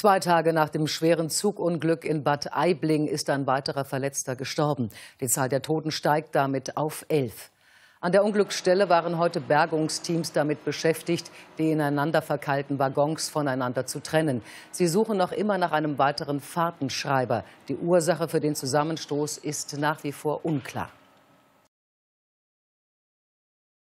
Zwei Tage nach dem schweren Zugunglück in Bad Aibling ist ein weiterer Verletzter gestorben. Die Zahl der Toten steigt damit auf elf. An der Unglücksstelle waren heute Bergungsteams damit beschäftigt, die ineinander verkeilten Waggons voneinander zu trennen. Sie suchen noch immer nach einem weiteren Fahrtenschreiber. Die Ursache für den Zusammenstoß ist nach wie vor unklar.